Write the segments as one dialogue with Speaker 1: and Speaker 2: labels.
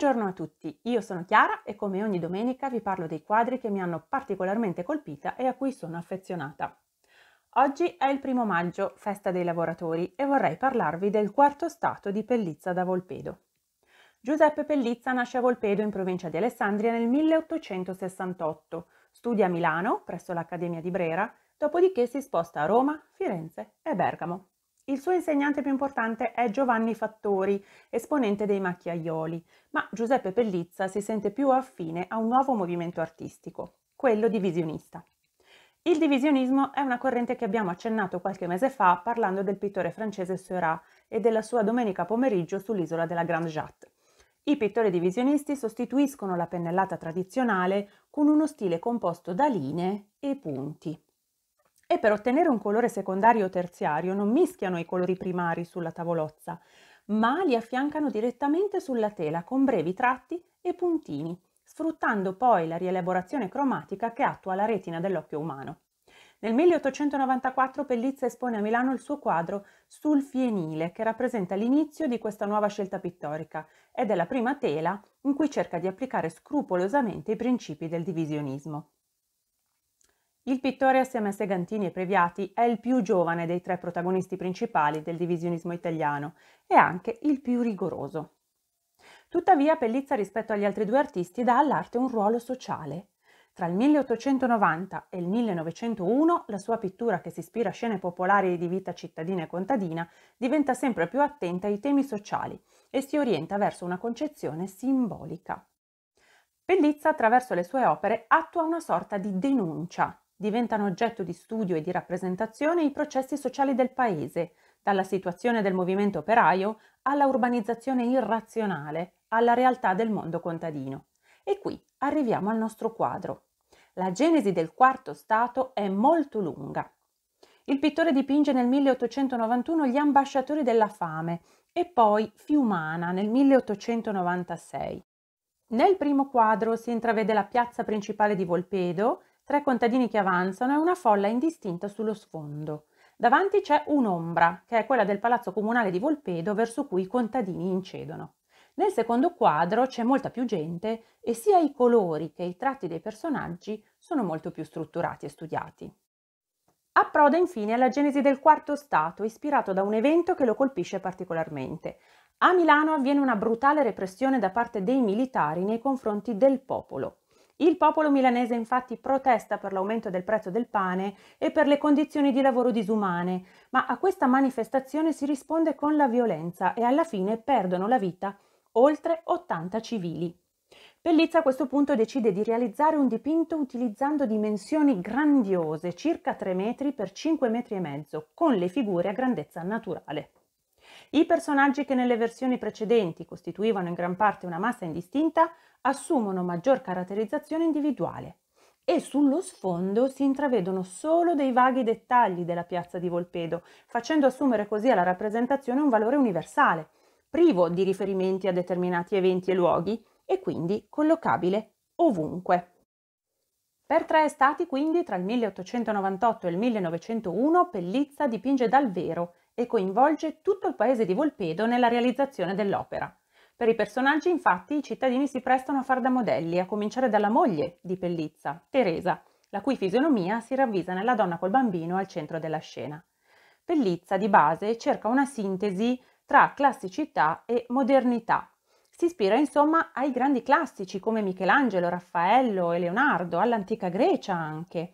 Speaker 1: Buongiorno a tutti, io sono Chiara e come ogni domenica vi parlo dei quadri che mi hanno particolarmente colpita e a cui sono affezionata. Oggi è il primo maggio, festa dei lavoratori, e vorrei parlarvi del quarto stato di Pellizza da Volpedo. Giuseppe Pellizza nasce a Volpedo in provincia di Alessandria nel 1868, studia a Milano presso l'Accademia di Brera, dopodiché si sposta a Roma, Firenze e Bergamo. Il suo insegnante più importante è Giovanni Fattori, esponente dei macchiaioli, ma Giuseppe Pellizza si sente più affine a un nuovo movimento artistico, quello divisionista. Il divisionismo è una corrente che abbiamo accennato qualche mese fa parlando del pittore francese Seurat e della sua domenica pomeriggio sull'isola della Grande Jatte. I pittori divisionisti sostituiscono la pennellata tradizionale con uno stile composto da linee e punti e per ottenere un colore secondario o terziario non mischiano i colori primari sulla tavolozza, ma li affiancano direttamente sulla tela con brevi tratti e puntini, sfruttando poi la rielaborazione cromatica che attua la retina dell'occhio umano. Nel 1894 Pellizza espone a Milano il suo quadro Sul Fienile, che rappresenta l'inizio di questa nuova scelta pittorica ed è la prima tela in cui cerca di applicare scrupolosamente i principi del divisionismo. Il pittore, assieme a Segantini e Previati, è il più giovane dei tre protagonisti principali del divisionismo italiano e anche il più rigoroso. Tuttavia, Pellizza rispetto agli altri due artisti dà all'arte un ruolo sociale. Tra il 1890 e il 1901 la sua pittura, che si ispira a scene popolari di vita cittadina e contadina, diventa sempre più attenta ai temi sociali e si orienta verso una concezione simbolica. Pellizza, attraverso le sue opere, attua una sorta di denuncia diventano oggetto di studio e di rappresentazione i processi sociali del paese, dalla situazione del movimento operaio alla urbanizzazione irrazionale, alla realtà del mondo contadino. E qui arriviamo al nostro quadro. La genesi del quarto stato è molto lunga. Il pittore dipinge nel 1891 gli ambasciatori della fame e poi Fiumana nel 1896. Nel primo quadro si intravede la piazza principale di Volpedo tre contadini che avanzano e una folla indistinta sullo sfondo. Davanti c'è un'ombra, che è quella del palazzo comunale di Volpedo verso cui i contadini incedono. Nel secondo quadro c'è molta più gente e sia i colori che i tratti dei personaggi sono molto più strutturati e studiati. Approda infine alla genesi del quarto stato, ispirato da un evento che lo colpisce particolarmente. A Milano avviene una brutale repressione da parte dei militari nei confronti del popolo. Il popolo milanese infatti protesta per l'aumento del prezzo del pane e per le condizioni di lavoro disumane, ma a questa manifestazione si risponde con la violenza e alla fine perdono la vita oltre 80 civili. Pellizza a questo punto decide di realizzare un dipinto utilizzando dimensioni grandiose, circa 3 metri per 5 metri e mezzo, con le figure a grandezza naturale. I personaggi che nelle versioni precedenti costituivano in gran parte una massa indistinta assumono maggior caratterizzazione individuale e sullo sfondo si intravedono solo dei vaghi dettagli della piazza di Volpedo, facendo assumere così alla rappresentazione un valore universale, privo di riferimenti a determinati eventi e luoghi e quindi collocabile ovunque. Per tre estati, quindi, tra il 1898 e il 1901, Pellizza dipinge dal vero e coinvolge tutto il paese di Volpedo nella realizzazione dell'opera. Per i personaggi, infatti, i cittadini si prestano a far da modelli, a cominciare dalla moglie di Pellizza, Teresa, la cui fisionomia si ravvisa nella donna col bambino al centro della scena. Pellizza, di base, cerca una sintesi tra classicità e modernità. Si ispira insomma ai grandi classici come Michelangelo, Raffaello e Leonardo, all'antica Grecia anche,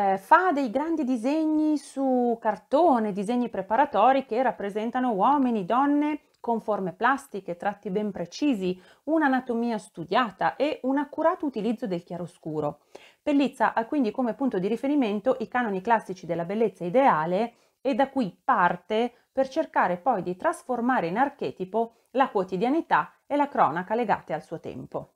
Speaker 1: eh, fa dei grandi disegni su cartone, disegni preparatori che rappresentano uomini, donne con forme plastiche, tratti ben precisi, un'anatomia studiata e un accurato utilizzo del chiaroscuro. Pellizza ha quindi come punto di riferimento i canoni classici della bellezza ideale e da cui parte per cercare poi di trasformare in archetipo la quotidianità e la cronaca legate al suo tempo.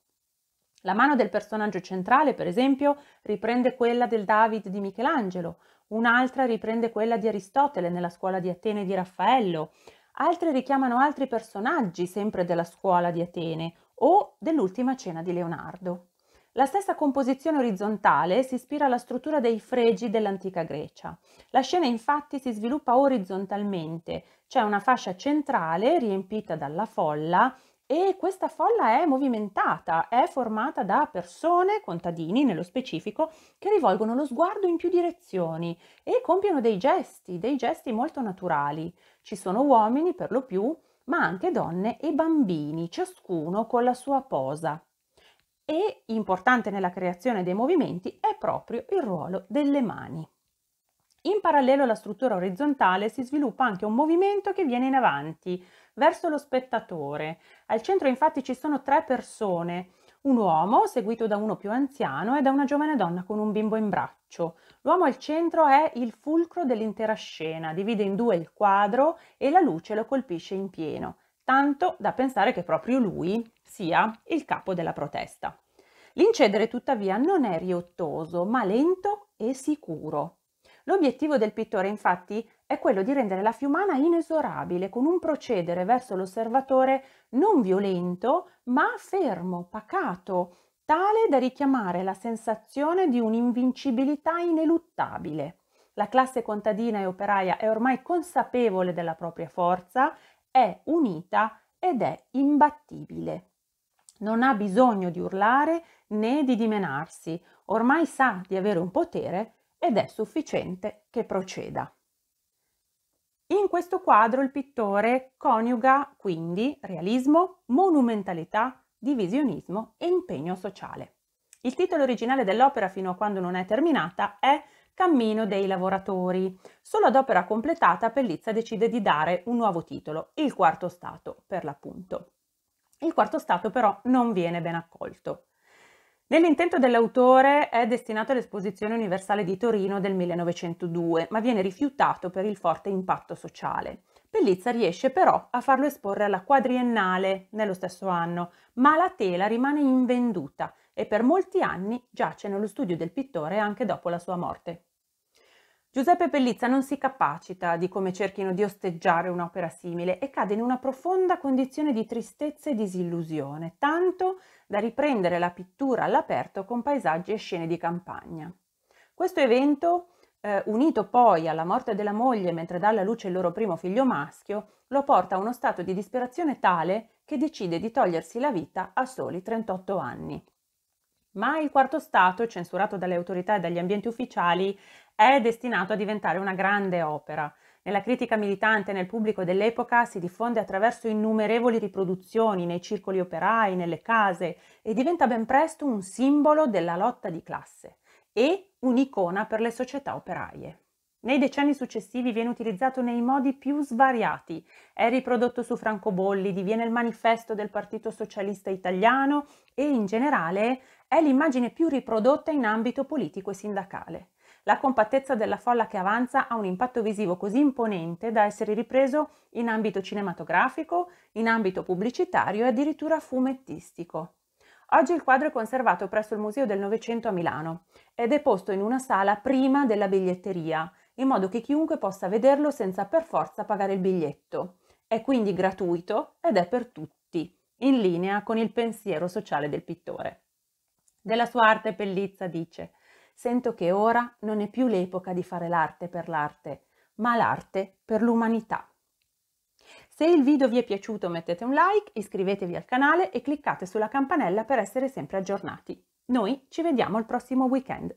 Speaker 1: La mano del personaggio centrale, per esempio, riprende quella del David di Michelangelo, un'altra riprende quella di Aristotele nella scuola di Atene di Raffaello, altre richiamano altri personaggi sempre della scuola di Atene o dell'ultima cena di Leonardo. La stessa composizione orizzontale si ispira alla struttura dei fregi dell'antica Grecia. La scena infatti si sviluppa orizzontalmente, c'è cioè una fascia centrale riempita dalla folla e questa folla è movimentata, è formata da persone, contadini nello specifico, che rivolgono lo sguardo in più direzioni e compiono dei gesti, dei gesti molto naturali. Ci sono uomini per lo più, ma anche donne e bambini, ciascuno con la sua posa. E importante nella creazione dei movimenti è proprio il ruolo delle mani. In parallelo alla struttura orizzontale si sviluppa anche un movimento che viene in avanti, verso lo spettatore. Al centro infatti ci sono tre persone, un uomo seguito da uno più anziano e da una giovane donna con un bimbo in braccio. L'uomo al centro è il fulcro dell'intera scena, divide in due il quadro e la luce lo colpisce in pieno, tanto da pensare che proprio lui sia il capo della protesta. L'incedere tuttavia non è riottoso, ma lento e sicuro. L'obiettivo del pittore infatti è quello di rendere la fiumana inesorabile con un procedere verso l'osservatore non violento ma fermo, pacato, tale da richiamare la sensazione di un'invincibilità ineluttabile. La classe contadina e operaia è ormai consapevole della propria forza, è unita ed è imbattibile. Non ha bisogno di urlare né di dimenarsi, ormai sa di avere un potere ed è sufficiente che proceda. In questo quadro il pittore coniuga quindi realismo, monumentalità, divisionismo e impegno sociale. Il titolo originale dell'opera fino a quando non è terminata è Cammino dei lavoratori. Solo ad opera completata Pellizza decide di dare un nuovo titolo, Il quarto stato per l'appunto. Il quarto stato però non viene ben accolto. Nell'intento dell'autore è destinato all'Esposizione Universale di Torino del 1902, ma viene rifiutato per il forte impatto sociale. Pellizza riesce però a farlo esporre alla quadriennale nello stesso anno, ma la tela rimane invenduta e per molti anni giace nello studio del pittore anche dopo la sua morte. Giuseppe Pellizza non si capacita di come cerchino di osteggiare un'opera simile e cade in una profonda condizione di tristezza e disillusione, tanto da riprendere la pittura all'aperto con paesaggi e scene di campagna. Questo evento, eh, unito poi alla morte della moglie mentre dà alla luce il loro primo figlio maschio, lo porta a uno stato di disperazione tale che decide di togliersi la vita a soli 38 anni. Ma il quarto stato, censurato dalle autorità e dagli ambienti ufficiali, è destinato a diventare una grande opera. Nella critica militante e nel pubblico dell'epoca si diffonde attraverso innumerevoli riproduzioni nei circoli operai, nelle case e diventa ben presto un simbolo della lotta di classe e un'icona per le società operaie. Nei decenni successivi viene utilizzato nei modi più svariati. È riprodotto su francobolli, diviene il manifesto del Partito Socialista Italiano e in generale è l'immagine più riprodotta in ambito politico e sindacale. La compattezza della folla che avanza ha un impatto visivo così imponente da essere ripreso in ambito cinematografico, in ambito pubblicitario e addirittura fumettistico. Oggi il quadro è conservato presso il Museo del Novecento a Milano ed è posto in una sala prima della biglietteria, in modo che chiunque possa vederlo senza per forza pagare il biglietto. È quindi gratuito ed è per tutti, in linea con il pensiero sociale del pittore. Della sua arte Pellizza dice «Sento che ora non è più l'epoca di fare l'arte per l'arte, ma l'arte per l'umanità». Se il video vi è piaciuto mettete un like, iscrivetevi al canale e cliccate sulla campanella per essere sempre aggiornati. Noi ci vediamo il prossimo weekend.